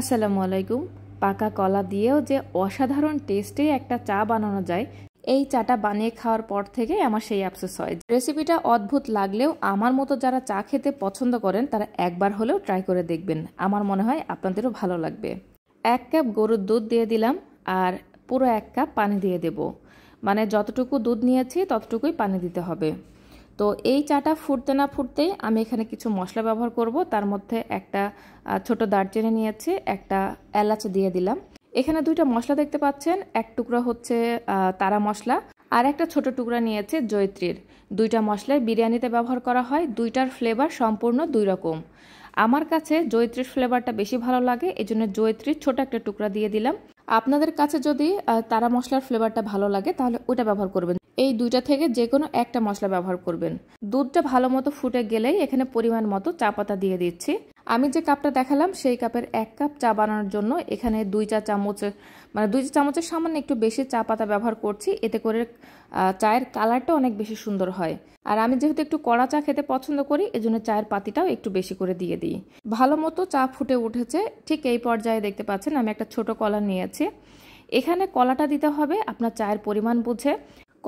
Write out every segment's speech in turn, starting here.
আসসালামু আলাইকুম পাকা কলা দিয়েও যে অসাধারণ টেস্টে একটা চা বানানো যায় এই চাটা বানিয়ে খাওয়ার পর থেকে আমার সেই আফসোস হয় রেসিপিটা অদ্ভুত লাগলেও আমার মতো যারা চা খেতে পছন্দ করেন তারা একবার হলেও ট্রাই করে দেখবেন আমার মনে হয় আপনাদেরও ভালো লাগবে এক কাপ গরুর দুধ দিয়ে দিলাম আর পুরো এক কাপ পানি দিয়ে দেব মানে যতটুকু দুধ নিয়েছি ততটুকুই পানি দিতে হবে তো এই চাটা ফুটতে না ফুটতেই আমি এখানে কিছু মশলা ব্যবহার করব তার মধ্যে একটা ছোট দারচিনি নিয়েছি একটা এলাচ দিয়ে দিলাম এখানে দুইটা মশলা দেখতে পাচ্ছেন এক টুকরা হচ্ছে তারা মশলা আর একটা ছোট টুকরা নিয়েছে জৈত্রীর দুইটা মশলায় বিরিয়ানিতে ব্যবহার করা হয় দুইটার ফ্লেভার সম্পূর্ণ দুই রকম আমার কাছে জৈত্রীর ফ্লেভারটা বেশি ভালো লাগে এই জন্য জৈত্রীর ছোট একটা টুকরা দিয়ে দিলাম আপনাদের কাছে যদি তারা মশলার ফ্লেভারটা ভালো লাগে তাহলে ওটা ব্যবহার করবেন এই দুইটা থেকে যে কোনো একটা মশলা ব্যবহার করবেন দুধটা ভালো মতো ফুটে গেলেই এখানে পরিমাণ মতো চা পাতা দিয়ে দিচ্ছি আমি যে কাপটা দেখালাম সেই কাপের এক কাপ চা বানানোর জন্য এখানে দুই চা চামচের মানে দুই চা চামচের সামান্য একটু বেশি চা পাতা ব্যবহার করছি এতে করে চায়ের কালারটা অনেক বেশি সুন্দর হয় আর আমি যেহেতু একটু কড়া চা খেতে পছন্দ করি এজন্য চায়ের পাতিটাও একটু বেশি করে দিয়ে দিই ভালো মতো চা ফুটে উঠেছে ঠিক এই পর্যায়ে দেখতে পাচ্ছেন আমি একটা ছোট কলা নিয়েছি এখানে কলাটা দিতে হবে আপনার চায়ের পরিমাণ বুঝে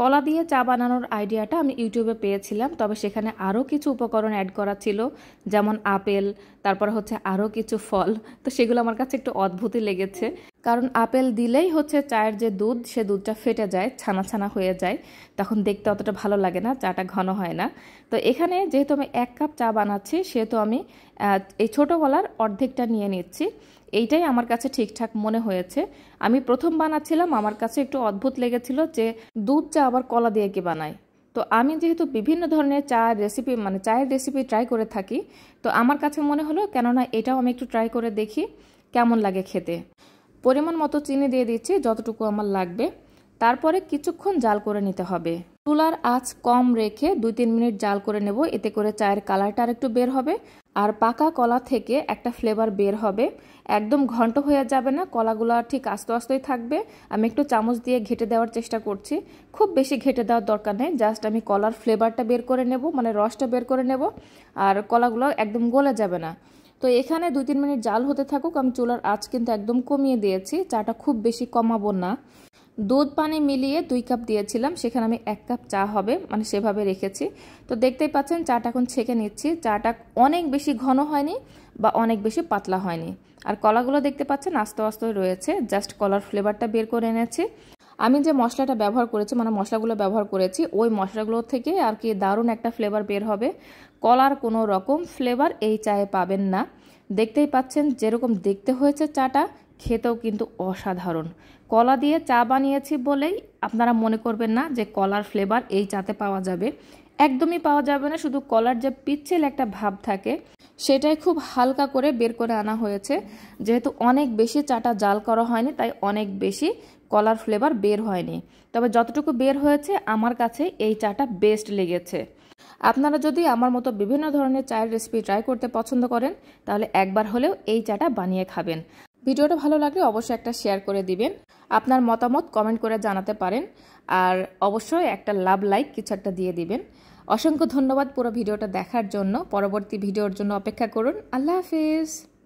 কলা দিয়ে চা বানানোর আইডিয়াটা আমি ইউটিউবে পেয়েছিলাম তবে সেখানে আরও কিছু উপকরণ অ্যাড করা ছিল যেমন আপেল তারপর হচ্ছে আরও কিছু ফল তো সেগুলো আমার কাছে একটু অদ্ভুতই লেগেছে কারণ আপেল দিলেই হচ্ছে চায়ের যে দুধ সে দুধটা ফেটে যায় ছানা ছানা হয়ে যায় তখন দেখতে অতটা ভালো লাগে না চাটা ঘন হয় না তো এখানে যেহেতু আমি এক কাপ চা বানাচ্ছি সেহেতু আমি এই ছোটো গলার অর্ধেকটা নিয়ে নিচ্ছি এইটাই আমার কাছে ঠিকঠাক মনে হয়েছে আমি প্রথম বানাচ্ছিলাম আমার কাছে একটু অদ্ভুত লেগেছিল যে দুধ চা আবার কলা দিয়ে কি বানায় তো আমি যেহেতু বিভিন্ন ধরনের চা রেসিপি মানে চায়ের রেসিপি ট্রাই করে থাকি তো আমার কাছে মনে হলো কেননা এটাও আমি একটু ট্রাই করে দেখি কেমন লাগে খেতে পরিমাণ মতো চিনি দিয়ে দিচ্ছি যতটুকু আমার লাগবে তারপরে কিছুক্ষণ জাল করে নিতে হবে চুলার আঁচ কম রেখে দুই তিন মিনিট জাল করে নেব এতে করে চায়ের কালারটা আর একটু বের হবে আর পাকা কলা থেকে একটা ফ্লেভার বের হবে একদম ঘন্ট হয়ে যাবে না কলাগুলো ঠিক আস্তে আস্তেই থাকবে আমি একটু চামচ দিয়ে ঘেটে দেওয়ার চেষ্টা করছি খুব বেশি ঘেটে দেওয়ার দরকার নেই জাস্ট আমি কলার ফ্লেভারটা বের করে নেব মানে রসটা বের করে নেব আর কলাগুলো একদম গলে যাবে না তো এখানে দুই তিন মিনিট জাল হতে থাকুক আমি চুলার আঁচ কিন্তু একদম কমিয়ে দিয়েছি চাটা খুব বেশি কমাবো না দুধ পানি মিলিয়ে দুই কাপ দিয়েছিলাম সেখানে আমি এক কাপ চা হবে মানে সেভাবে রেখেছি তো দেখতেই পাচ্ছেন চাটা এখন ছেঁকে নিচ্ছি চাটা অনেক বেশি ঘন হয়নি বা অনেক বেশি পাতলা হয়নি আর কলাগুলো দেখতে পাচ্ছেন আস্তে আস্তে রয়েছে জাস্ট কলার ফ্লেভারটা বের করে এনেছি আমি যে মশলাটা ব্যবহার করেছি মানে মশলাগুলো ব্যবহার করেছি ওই মশলাগুলো থেকে আর কি দারুণ একটা ফ্লেভার বের হবে কলার কোনো রকম ফ্লেভার এই চায়ে পাবেন না দেখতেই পাচ্ছেন যেরকম দেখতে হয়েছে চাটা খেতেও কিন্তু অসাধারণ কলা দিয়ে চা বানিয়েছি বলেই আপনারা মনে করবেন না যে কলার ফ্লেভার এই চাতে পাওয়া যাবে একদমই পাওয়া যাবে না শুধু কলার যে পিচ্ছিল একটা ভাব থাকে সেটাই খুব হালকা করে বের করে আনা হয়েছে যেহেতু অনেক বেশি চাটা জাল করা হয়নি তাই অনেক বেশি কলার ফ্লেভার বের হয়নি তবে যতটুকু বের হয়েছে আমার কাছে এই চাটা বেস্ট লেগেছে আপনারা যদি আমার মতো বিভিন্ন ধরনের চায়ের রেসিপি ট্রাই করতে পছন্দ করেন তাহলে একবার হলেও এই চাটা বানিয়ে খাবেন ভিডিওটা ভালো লাগলে অবশ্যই একটা শেয়ার করে দিবেন আপনার মতামত কমেন্ট করে জানাতে পারেন আর অবশ্যই একটা লাভ লাইক কিছু একটা দিয়ে দিবেন অসংখ্য ধন্যবাদ পুরো ভিডিওটা দেখার জন্য পরবর্তী ভিডিওর জন্য অপেক্ষা করুন আল্লাহ হাফিজ